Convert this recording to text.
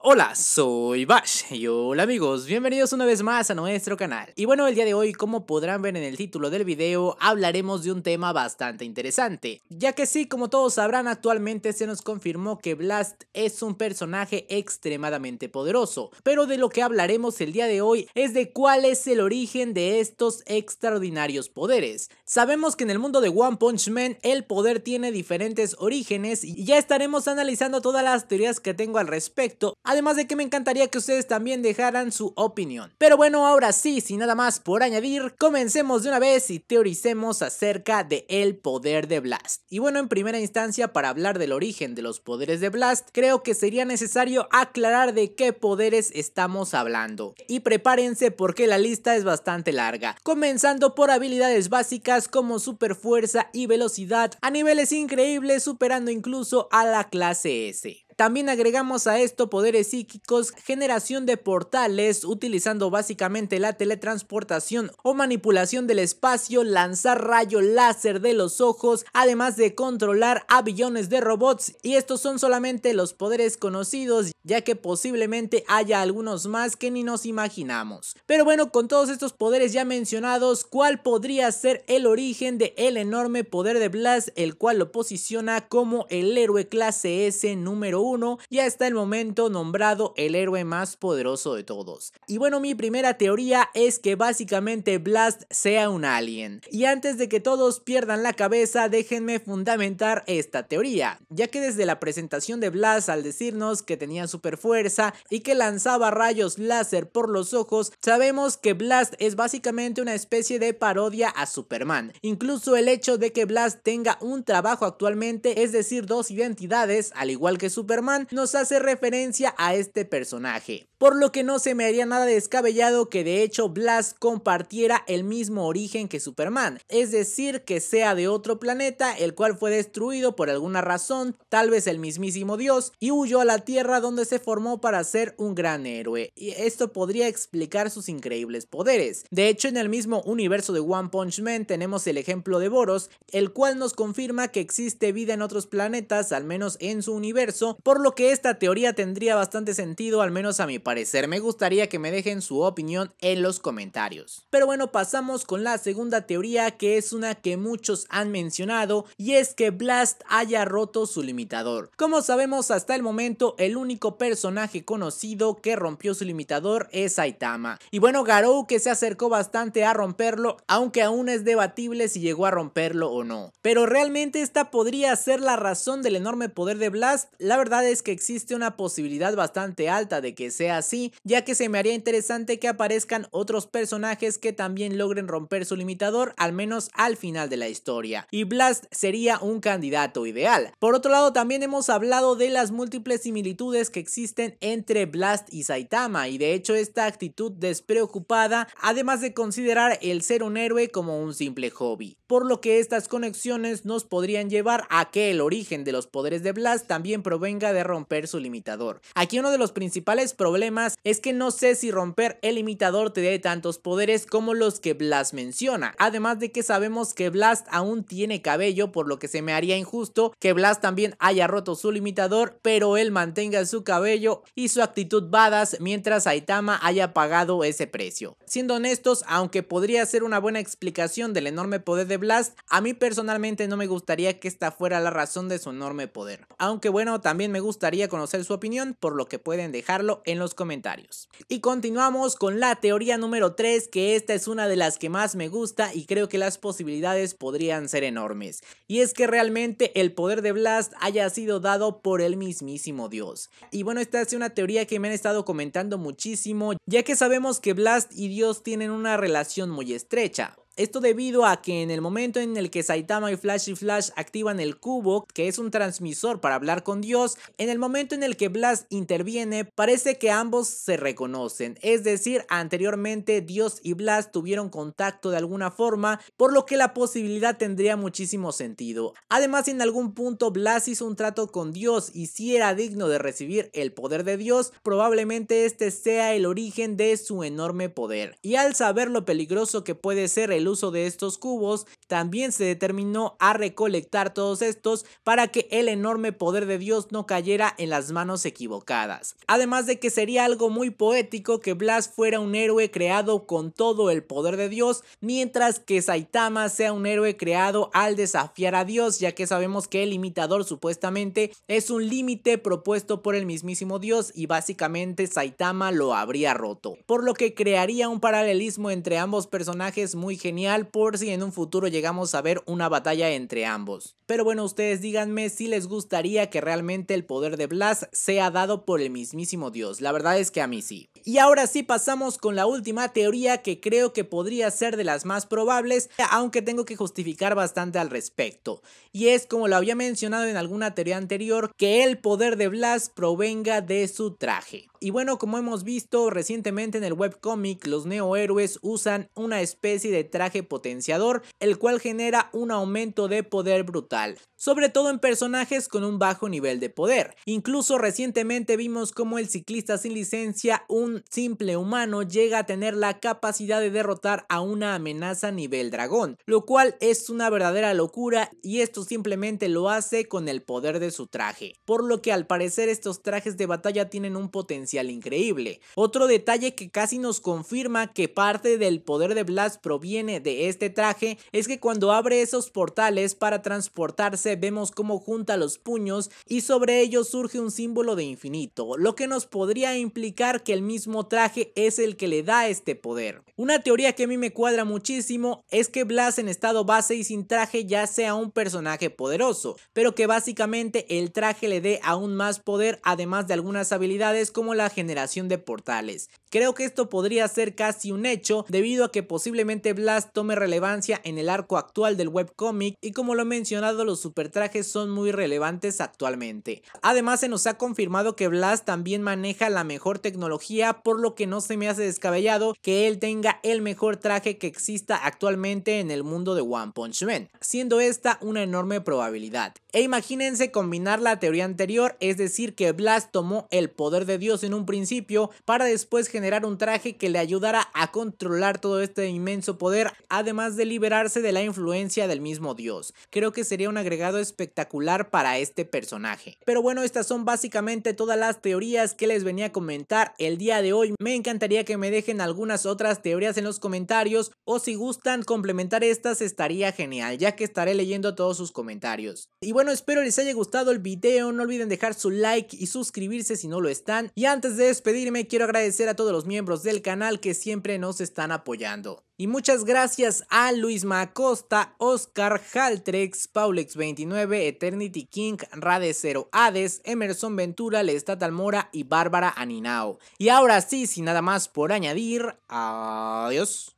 Hola, soy Bash y hola amigos, bienvenidos una vez más a nuestro canal. Y bueno, el día de hoy, como podrán ver en el título del video, hablaremos de un tema bastante interesante, ya que sí, como todos sabrán, actualmente se nos confirmó que Blast es un personaje extremadamente poderoso, pero de lo que hablaremos el día de hoy es de cuál es el origen de estos extraordinarios poderes, Sabemos que en el mundo de One Punch Man el poder tiene diferentes orígenes y ya estaremos analizando todas las teorías que tengo al respecto, además de que me encantaría que ustedes también dejaran su opinión. Pero bueno, ahora sí, sin nada más por añadir, comencemos de una vez y teoricemos acerca de el poder de Blast. Y bueno, en primera instancia, para hablar del origen de los poderes de Blast, creo que sería necesario aclarar de qué poderes estamos hablando. Y prepárense porque la lista es bastante larga, comenzando por habilidades básicas como super fuerza y velocidad a niveles increíbles superando incluso a la clase S. También agregamos a esto poderes psíquicos, generación de portales, utilizando básicamente la teletransportación o manipulación del espacio, lanzar rayo láser de los ojos, además de controlar a de robots. Y estos son solamente los poderes conocidos, ya que posiblemente haya algunos más que ni nos imaginamos. Pero bueno, con todos estos poderes ya mencionados, ¿cuál podría ser el origen de el enorme poder de Blast, el cual lo posiciona como el héroe clase S número 1? ya está el momento nombrado el héroe más poderoso de todos. Y bueno, mi primera teoría es que básicamente Blast sea un alien. Y antes de que todos pierdan la cabeza, déjenme fundamentar esta teoría, ya que desde la presentación de Blast al decirnos que tenía super fuerza y que lanzaba rayos láser por los ojos, sabemos que Blast es básicamente una especie de parodia a Superman. Incluso el hecho de que Blast tenga un trabajo actualmente, es decir, dos identidades, al igual que Superman, Superman nos hace referencia a este personaje. Por lo que no se me haría nada descabellado que de hecho Blast compartiera el mismo origen que Superman, es decir, que sea de otro planeta el cual fue destruido por alguna razón, tal vez el mismísimo Dios, y huyó a la Tierra donde se formó para ser un gran héroe. Y esto podría explicar sus increíbles poderes. De hecho, en el mismo universo de One Punch Man tenemos el ejemplo de Boros, el cual nos confirma que existe vida en otros planetas, al menos en su universo, por lo que esta teoría tendría bastante sentido, al menos a mi parecer. Me gustaría que me dejen su opinión en los comentarios. Pero bueno, pasamos con la segunda teoría, que es una que muchos han mencionado, y es que Blast haya roto su limitador. Como sabemos, hasta el momento, el único personaje conocido que rompió su limitador es Saitama. Y bueno, Garou que se acercó bastante a romperlo, aunque aún es debatible si llegó a romperlo o no. Pero realmente esta podría ser la razón del enorme poder de Blast, la es que existe una posibilidad bastante alta de que sea así, ya que se me haría interesante que aparezcan otros personajes que también logren romper su limitador, al menos al final de la historia, y Blast sería un candidato ideal. Por otro lado, también hemos hablado de las múltiples similitudes que existen entre Blast y Saitama, y de hecho esta actitud despreocupada, además de considerar el ser un héroe como un simple hobby, por lo que estas conexiones nos podrían llevar a que el origen de los poderes de Blast también provenga de romper su limitador. Aquí uno de los principales problemas es que no sé si romper el limitador te dé tantos poderes como los que Blast menciona, además de que sabemos que Blast aún tiene cabello por lo que se me haría injusto que Blast también haya roto su limitador pero él mantenga su cabello y su actitud badass mientras Aitama haya pagado ese precio. Siendo honestos, aunque podría ser una buena explicación del enorme poder de Blast, a mí personalmente no me gustaría que esta fuera la razón de su enorme poder. Aunque bueno, también me gustaría conocer su opinión, por lo que pueden dejarlo en los comentarios. Y continuamos con la teoría número 3, que esta es una de las que más me gusta y creo que las posibilidades podrían ser enormes. Y es que realmente el poder de Blast haya sido dado por el mismísimo Dios. Y bueno, esta es una teoría que me han estado comentando muchísimo, ya que sabemos que Blast y Dios tienen una relación muy estrecha. Esto debido a que en el momento en el que Saitama y Flash y Flash activan el cubo, que es un transmisor para hablar con Dios, en el momento en el que Blast interviene, parece que ambos se reconocen. Es decir, anteriormente Dios y Blast tuvieron contacto de alguna forma, por lo que la posibilidad tendría muchísimo sentido. Además, en algún punto Blast hizo un trato con Dios y si era digno de recibir el poder de Dios, probablemente este sea el origen de su enorme poder. Y al saber lo peligroso que puede ser el uso de estos cubos, también se determinó a recolectar todos estos para que el enorme poder de Dios no cayera en las manos equivocadas. Además de que sería algo muy poético que Blas fuera un héroe creado con todo el poder de Dios, mientras que Saitama sea un héroe creado al desafiar a Dios, ya que sabemos que el imitador supuestamente es un límite propuesto por el mismísimo Dios y básicamente Saitama lo habría roto, por lo que crearía un paralelismo entre ambos personajes muy genial por si en un futuro llegamos a ver una batalla entre ambos. Pero bueno, ustedes díganme si les gustaría que realmente el poder de Blast sea dado por el mismísimo dios. La verdad es que a mí sí. Y ahora sí pasamos con la última teoría que creo que podría ser de las más probables, aunque tengo que justificar bastante al respecto. Y es como lo había mencionado en alguna teoría anterior, que el poder de Blast provenga de su traje. Y bueno, como hemos visto recientemente en el webcomic, los neohéroes usan una especie de traje potenciador, el cual genera un aumento de poder brutal, sobre todo en personajes con un bajo nivel de poder. Incluso recientemente vimos como el ciclista sin licencia, un simple humano llega a tener la capacidad de derrotar a una amenaza nivel dragón, lo cual es una verdadera locura y esto simplemente lo hace con el poder de su traje, por lo que al parecer estos trajes de batalla tienen un potencial increíble. Otro detalle que casi nos confirma que parte del poder de Blast proviene de este traje es que cuando abre esos portales para transportarse vemos cómo junta los puños y sobre ellos surge un símbolo de infinito, lo que nos podría implicar que el mismo traje es el que le da este poder. Una teoría que a mí me cuadra muchísimo es que Blast en estado base y sin traje ya sea un personaje poderoso, pero que básicamente el traje le dé aún más poder además de algunas habilidades como la generación de portales. Creo que esto podría ser casi un hecho debido a que posiblemente Blast tome relevancia en el arco actual del webcomic y como lo he mencionado los supertrajes son muy relevantes actualmente. Además se nos ha confirmado que Blast también maneja la mejor tecnología por lo que no se me hace descabellado que él tenga el mejor traje que exista actualmente en el mundo de One Punch Man, siendo esta una enorme probabilidad. E imagínense combinar la teoría anterior, es decir, que Blast tomó el poder de Dios en un principio para después generar un traje que le ayudara a controlar todo este inmenso poder, además de liberarse de la influencia del mismo Dios. Creo que sería un agregado espectacular para este personaje. Pero bueno, estas son básicamente todas las teorías que les venía a comentar el día de hoy. Me encantaría que me dejen algunas otras teorías en los comentarios o si gustan complementar estas estaría genial, ya que estaré leyendo todos sus comentarios. Y bueno, espero les haya gustado el video, no olviden dejar su like y suscribirse si no lo están. Y antes de despedirme, quiero agradecer a todos los miembros del canal que siempre nos están apoyando. Y muchas gracias a Luis Macosta, Oscar, Haltrex, Paulex29, Eternity King, Rade 0 Hades, Emerson Ventura, Lestat Almora y Bárbara Aninao. Y ahora sí, sin nada más por añadir, adiós.